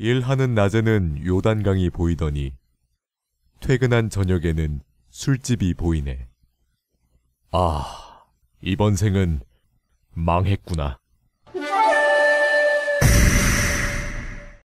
일하는 낮에는 요단강이 보이더니 퇴근한 저녁에는 술집이 보이네. 아, 이번 생은 망했구나.